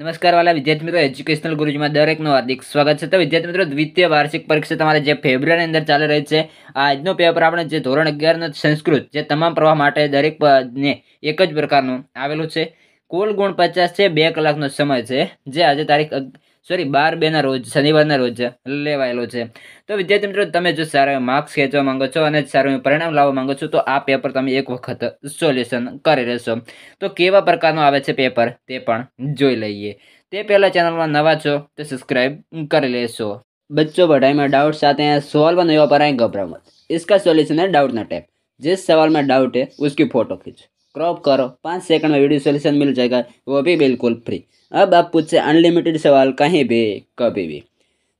નમસ્કાર વાલા વિદ્યાર્થી મિત્રો એજ્યુકેશનલ ગુરુજીમાં દરેકનું હાર્દિક સ્વાગત છે તો વિદ્યાર્થી મિત્રો દ્વિતીય વાર્ષિક પરીક્ષા તમારે જે ફેબ્રુઆરી અંદર ચાલી રહી છે આજનો પેપર આપણે જે ધોરણ અગિયારનો સંસ્કૃત જે તમામ પ્રવાહ માટે દરેક ને એક જ પ્રકારનું આવેલું છે કુલ ગુણ પચાસ છે બે કલાકનો સમય છે જે આજે તારીખ સોરી બાર બેના રોજ શનિવારના રોજ લેવાયેલો છે તો વિદ્યાર્થી મિત્રો તમે જો સારા માર્ક્સ ખેંચવા માંગો છો અને સારું પરિણામ લાવવા માંગો છો તો આ પેપર તમે એક વખત સોલ્યુશન કરી લેશો તો કેવા પ્રકારનો આવે છે પેપર તે પણ જોઈ લઈએ તે પહેલાં ચેનલમાં નવા છો તો સબસ્ક્રાઈબ કરી લેશો બચ્ચો બઢાઈમાં ડાઉટ સાથે आते हैं सॉल्व नहीं हो पा रहे हैं घबराओ मत इसका सॉल्यूशन है डाउट ना टैप जिस सवाल में क्रॉप करो पाँच सेकंड में वीडियो सोल्यूशन मिल जाएगा वो भी बिल्कुल फ्री अब आप पूछे अनलिमिटेड सवाल कहीं भी कभी भी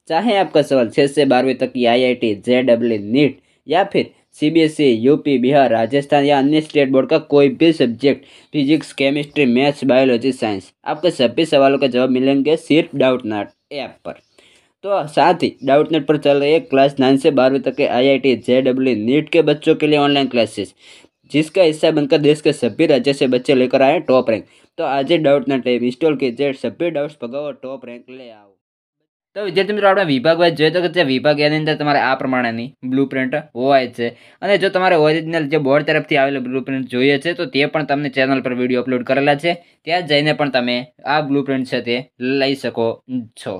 चाहे आपका सवाल छः से बारहवीं तक की I I T J W NEET या फिर C B S E UP Bihar Rajasthan या अन्य स्टेट बोर्ड का कोई भी subject physics chemistry maths biology science आपके सभी सवालों के जवाब मिलेंगे सिर्फ डाउट नाट ऐप पर तो साथ ही डाउट नेट पर चल रही है क्लास नाइन से बारहवीं तक के I I T J W NEET के बच्चों के लिए ऑनलाइन क्लासेस जिसका हिस्सा बनकर देश के सभी राज्य से बच्चे लेकर आए टॉप रैंक तो આજે ડાઉટના ટેબ ઇન્સ્ટોલ कीजिए सभी डाउट्स ભગાવો ટોપ રેન્ક લઈ આવો તો વિદ્યાર્થી મિત્રો આપણે વિભાગ વાઇઝ જોઈએ તો કે જે વિભાગ એની અંદર તમારે આ પ્રમાણેની બ્લુ પ્રિન્ટ હોય છે અને જો તમારે ઓરિજિનલ જે બોર્ડ તરફથી આવેલું બ્લુ પ્રિન્ટ જોઈએ છે તો તે પણ તમને ચેનલ પર વિડીયો અપલોડ કરેલા છે ત્યાં જઈને પણ તમે આ બ્લુ પ્રિન્ટ છે તે લઈ શકો છો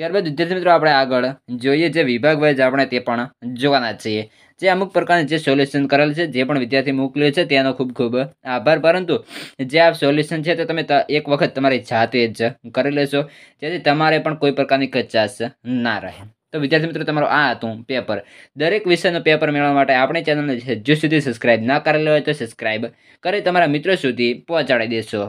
ત્યારબાદ વિદ્યાર્થી મિત્રો આપણે આગળ જોઈએ જે વિભાગ વાઇઝ આપણે તે પણ જોવાના છીએ જે અમુક પ્રકારની જે સોલ્યુશન કરેલ છે જે પણ વિદ્યાર્થી મોકલ્યો છે તેનો ખૂબ ખૂબ આભાર પરંતુ જે આ સોલ્યુશન છે તે તમે એક વખત તમારી જાતે જ કરી લેશો જેથી તમારે પણ કોઈ પ્રકારની કચાશ ના રહે તો વિદ્યાર્થી મિત્રો તમારો આ હતું પેપર દરેક વિષયનું પેપર મેળવવા માટે આપણી ચેનલને હજુ સુધી સબસ્ક્રાઇબ ના કરેલો હોય તો સબસ્ક્રાઇબ કરી તમારા મિત્રો સુધી પહોંચાડી દેશો